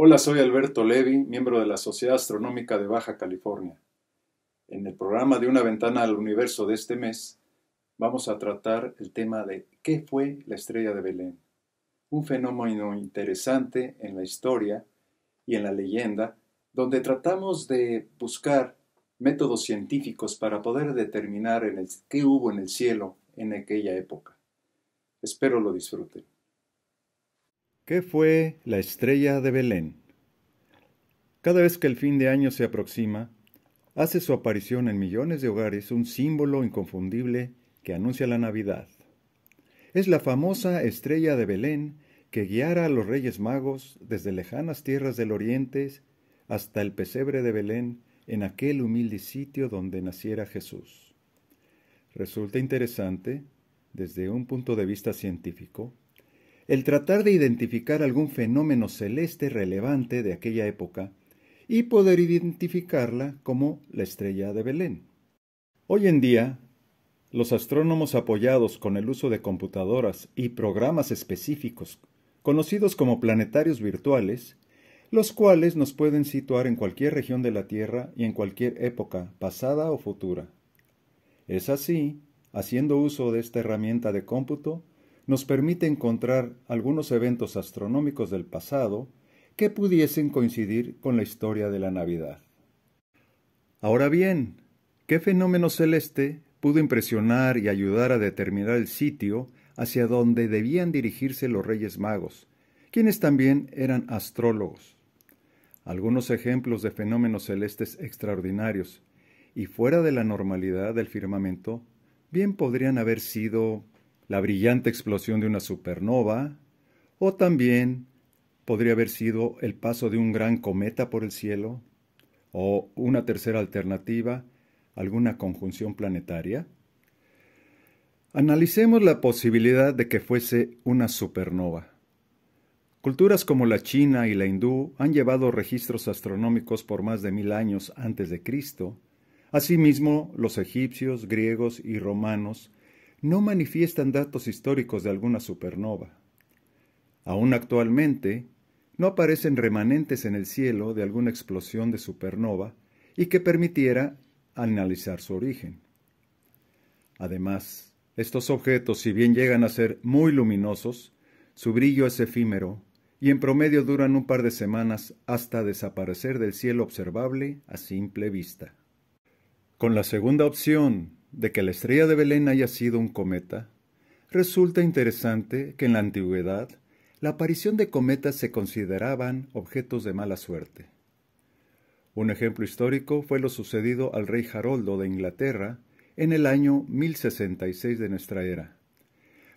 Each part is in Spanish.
Hola, soy Alberto Levi, miembro de la Sociedad Astronómica de Baja California. En el programa de Una ventana al universo de este mes, vamos a tratar el tema de ¿qué fue la estrella de Belén? Un fenómeno interesante en la historia y en la leyenda, donde tratamos de buscar métodos científicos para poder determinar qué hubo en el cielo en aquella época. Espero lo disfruten. ¿Qué fue la estrella de Belén? Cada vez que el fin de año se aproxima, hace su aparición en millones de hogares un símbolo inconfundible que anuncia la Navidad. Es la famosa estrella de Belén que guiara a los Reyes Magos desde lejanas tierras del Oriente hasta el pesebre de Belén en aquel humilde sitio donde naciera Jesús. Resulta interesante, desde un punto de vista científico, el tratar de identificar algún fenómeno celeste relevante de aquella época y poder identificarla como la estrella de Belén. Hoy en día, los astrónomos apoyados con el uso de computadoras y programas específicos, conocidos como planetarios virtuales, los cuales nos pueden situar en cualquier región de la Tierra y en cualquier época, pasada o futura. Es así, haciendo uso de esta herramienta de cómputo, nos permite encontrar algunos eventos astronómicos del pasado que pudiesen coincidir con la historia de la Navidad. Ahora bien, ¿qué fenómeno celeste pudo impresionar y ayudar a determinar el sitio hacia donde debían dirigirse los Reyes Magos, quienes también eran astrólogos? Algunos ejemplos de fenómenos celestes extraordinarios y fuera de la normalidad del firmamento bien podrían haber sido la brillante explosión de una supernova, o también podría haber sido el paso de un gran cometa por el cielo, o una tercera alternativa, alguna conjunción planetaria. Analicemos la posibilidad de que fuese una supernova. Culturas como la china y la hindú han llevado registros astronómicos por más de mil años antes de Cristo. Asimismo, los egipcios, griegos y romanos no manifiestan datos históricos de alguna supernova. Aún actualmente, no aparecen remanentes en el cielo de alguna explosión de supernova y que permitiera analizar su origen. Además, estos objetos, si bien llegan a ser muy luminosos, su brillo es efímero y en promedio duran un par de semanas hasta desaparecer del cielo observable a simple vista. Con la segunda opción, de que la estrella de Belén haya sido un cometa, resulta interesante que en la antigüedad la aparición de cometas se consideraban objetos de mala suerte. Un ejemplo histórico fue lo sucedido al rey Haroldo de Inglaterra en el año 1066 de nuestra era,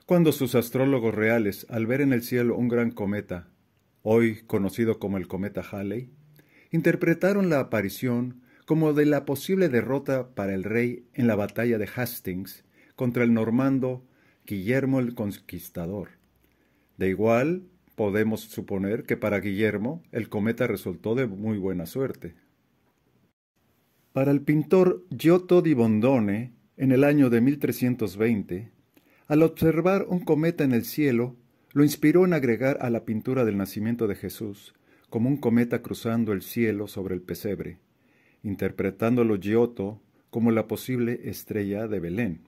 cuando sus astrólogos reales, al ver en el cielo un gran cometa, hoy conocido como el cometa Halley, interpretaron la aparición como de la posible derrota para el rey en la batalla de Hastings contra el normando Guillermo el Conquistador. De igual, podemos suponer que para Guillermo el cometa resultó de muy buena suerte. Para el pintor Giotto di Bondone, en el año de 1320, al observar un cometa en el cielo, lo inspiró en agregar a la pintura del nacimiento de Jesús, como un cometa cruzando el cielo sobre el pesebre interpretándolo Giotto como la posible estrella de Belén.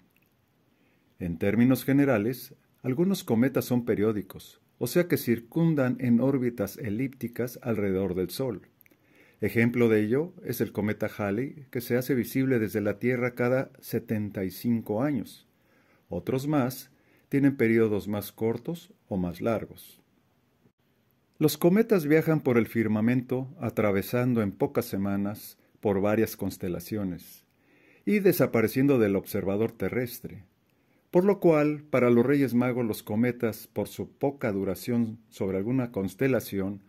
En términos generales, algunos cometas son periódicos, o sea que circundan en órbitas elípticas alrededor del Sol. Ejemplo de ello es el cometa Halley, que se hace visible desde la Tierra cada 75 años. Otros más tienen periodos más cortos o más largos. Los cometas viajan por el firmamento atravesando en pocas semanas por varias constelaciones y desapareciendo del observador terrestre, por lo cual para los Reyes Magos los cometas, por su poca duración sobre alguna constelación,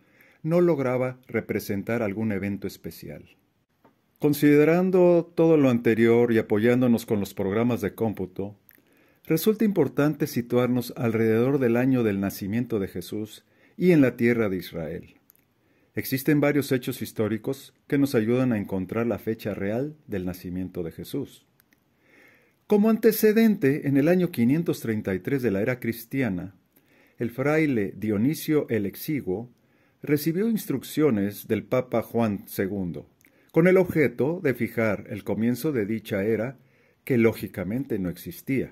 no lograba representar algún evento especial. Considerando todo lo anterior y apoyándonos con los programas de cómputo, resulta importante situarnos alrededor del año del nacimiento de Jesús y en la tierra de Israel. Existen varios hechos históricos que nos ayudan a encontrar la fecha real del nacimiento de Jesús. Como antecedente, en el año 533 de la era cristiana, el fraile Dionisio el Exiguo recibió instrucciones del Papa Juan II, con el objeto de fijar el comienzo de dicha era que lógicamente no existía.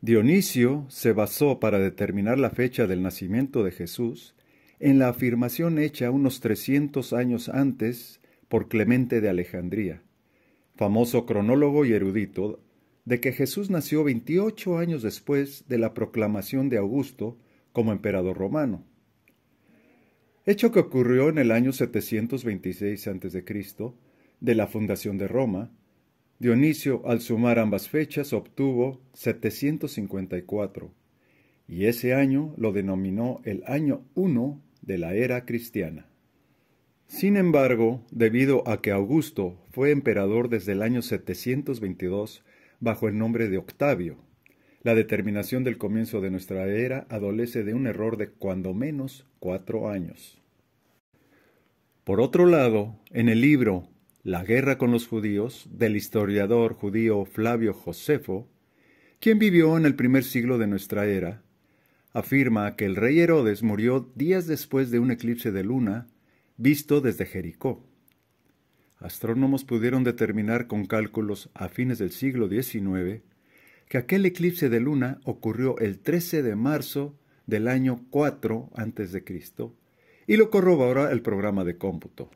Dionisio se basó para determinar la fecha del nacimiento de Jesús en la afirmación hecha unos 300 años antes por Clemente de Alejandría, famoso cronólogo y erudito, de que Jesús nació 28 años después de la proclamación de Augusto como emperador romano. Hecho que ocurrió en el año 726 a.C., de la fundación de Roma, Dionisio, al sumar ambas fechas, obtuvo 754, y ese año lo denominó el año 1 de la era cristiana. Sin embargo, debido a que Augusto fue emperador desde el año 722 bajo el nombre de Octavio, la determinación del comienzo de nuestra era adolece de un error de cuando menos cuatro años. Por otro lado, en el libro La guerra con los judíos del historiador judío Flavio Josefo, quien vivió en el primer siglo de nuestra era, afirma que el rey Herodes murió días después de un eclipse de luna visto desde Jericó. Astrónomos pudieron determinar con cálculos a fines del siglo XIX que aquel eclipse de luna ocurrió el 13 de marzo del año 4 a.C. y lo corrobora el programa de cómputo.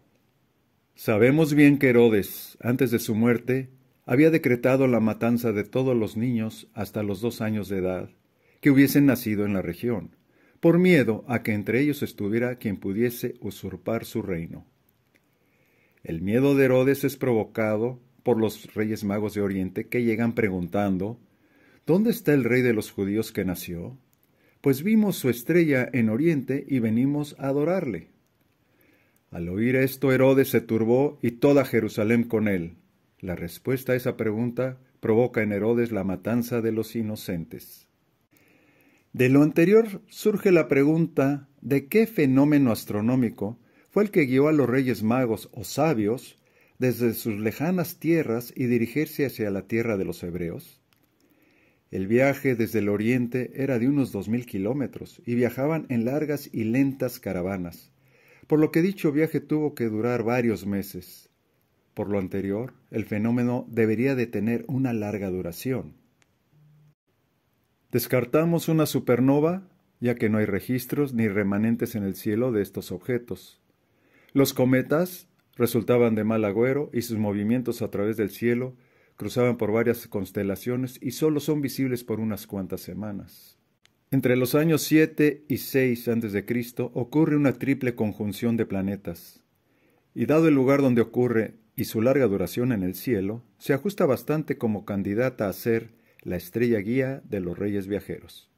Sabemos bien que Herodes, antes de su muerte, había decretado la matanza de todos los niños hasta los dos años de edad que hubiesen nacido en la región, por miedo a que entre ellos estuviera quien pudiese usurpar su reino. El miedo de Herodes es provocado por los reyes magos de Oriente que llegan preguntando, ¿Dónde está el rey de los judíos que nació? Pues vimos su estrella en Oriente y venimos a adorarle. Al oír esto, Herodes se turbó y toda Jerusalén con él. La respuesta a esa pregunta provoca en Herodes la matanza de los inocentes. De lo anterior surge la pregunta de qué fenómeno astronómico fue el que guió a los reyes magos o sabios desde sus lejanas tierras y dirigirse hacia la tierra de los hebreos. El viaje desde el oriente era de unos dos mil kilómetros y viajaban en largas y lentas caravanas, por lo que dicho viaje tuvo que durar varios meses. Por lo anterior, el fenómeno debería de tener una larga duración. Descartamos una supernova, ya que no hay registros ni remanentes en el cielo de estos objetos. Los cometas resultaban de mal agüero y sus movimientos a través del cielo cruzaban por varias constelaciones y solo son visibles por unas cuantas semanas. Entre los años 7 y 6 a.C. ocurre una triple conjunción de planetas. Y dado el lugar donde ocurre y su larga duración en el cielo, se ajusta bastante como candidata a ser la estrella guía de los reyes viajeros.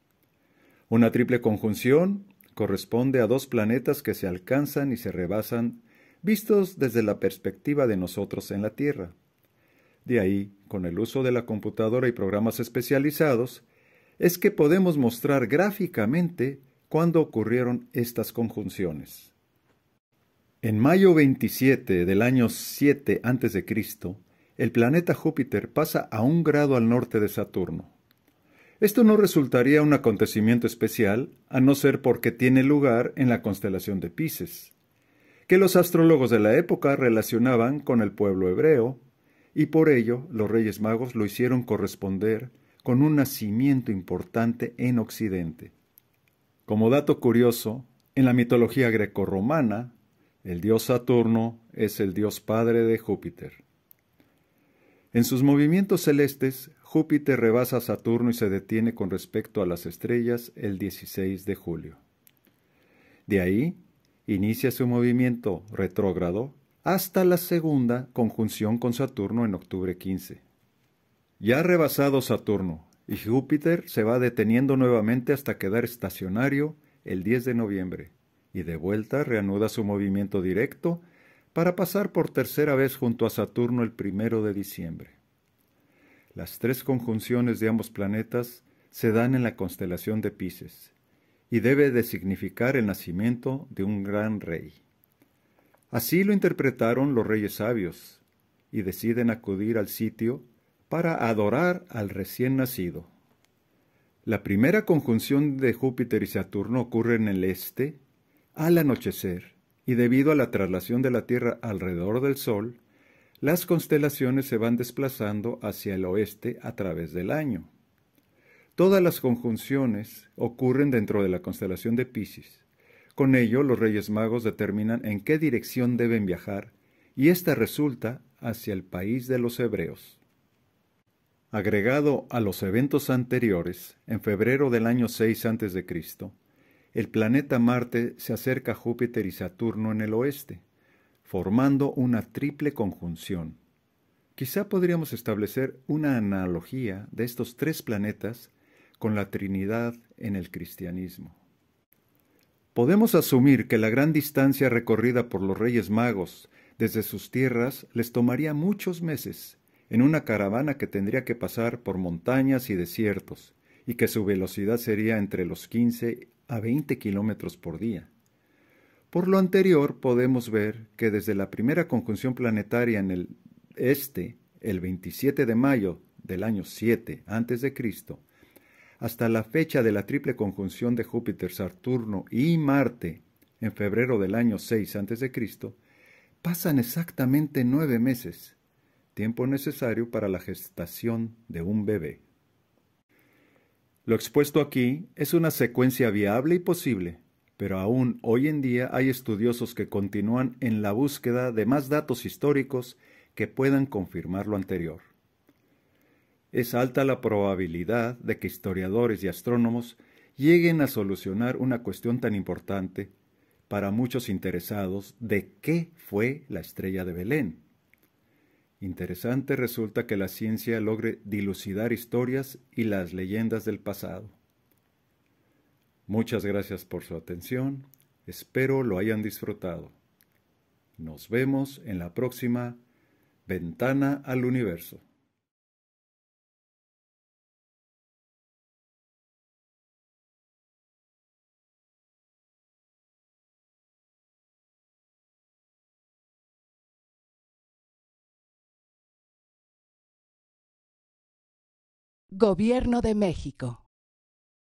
Una triple conjunción corresponde a dos planetas que se alcanzan y se rebasan vistos desde la perspectiva de nosotros en la Tierra. De ahí, con el uso de la computadora y programas especializados, es que podemos mostrar gráficamente cuándo ocurrieron estas conjunciones. En mayo 27 del año 7 a.C., el planeta Júpiter pasa a un grado al norte de Saturno. Esto no resultaría un acontecimiento especial, a no ser porque tiene lugar en la constelación de Pisces, que los astrólogos de la época relacionaban con el pueblo hebreo, y por ello los Reyes Magos lo hicieron corresponder con un nacimiento importante en Occidente. Como dato curioso, en la mitología grecorromana, el dios Saturno es el dios padre de Júpiter. En sus movimientos celestes, Júpiter rebasa a Saturno y se detiene con respecto a las estrellas el 16 de julio. De ahí, inicia su movimiento retrógrado hasta la segunda conjunción con Saturno en octubre 15. Ya ha rebasado Saturno y Júpiter se va deteniendo nuevamente hasta quedar estacionario el 10 de noviembre y de vuelta reanuda su movimiento directo para pasar por tercera vez junto a Saturno el primero de diciembre. Las tres conjunciones de ambos planetas se dan en la constelación de Pisces y debe de significar el nacimiento de un gran rey. Así lo interpretaron los reyes sabios y deciden acudir al sitio para adorar al recién nacido. La primera conjunción de Júpiter y Saturno ocurre en el este al anochecer y debido a la traslación de la Tierra alrededor del Sol, las constelaciones se van desplazando hacia el oeste a través del año. Todas las conjunciones ocurren dentro de la constelación de Pisces. Con ello, los Reyes Magos determinan en qué dirección deben viajar y esta resulta hacia el país de los hebreos. Agregado a los eventos anteriores, en febrero del año 6 a.C., el planeta Marte se acerca a Júpiter y Saturno en el oeste, formando una triple conjunción. Quizá podríamos establecer una analogía de estos tres planetas con la Trinidad en el cristianismo. Podemos asumir que la gran distancia recorrida por los Reyes Magos desde sus tierras les tomaría muchos meses en una caravana que tendría que pasar por montañas y desiertos, y que su velocidad sería entre los 15 a 20 kilómetros por día. Por lo anterior, podemos ver que desde la primera conjunción planetaria en el este, el 27 de mayo del año 7 a.C., hasta la fecha de la triple conjunción de Júpiter, Saturno y Marte, en febrero del año 6 a.C., pasan exactamente nueve meses, tiempo necesario para la gestación de un bebé. Lo expuesto aquí es una secuencia viable y posible, pero aún hoy en día hay estudiosos que continúan en la búsqueda de más datos históricos que puedan confirmar lo anterior. Es alta la probabilidad de que historiadores y astrónomos lleguen a solucionar una cuestión tan importante para muchos interesados de qué fue la estrella de Belén. Interesante resulta que la ciencia logre dilucidar historias y las leyendas del pasado. Muchas gracias por su atención, espero lo hayan disfrutado. Nos vemos en la próxima Ventana al Universo. Gobierno de México.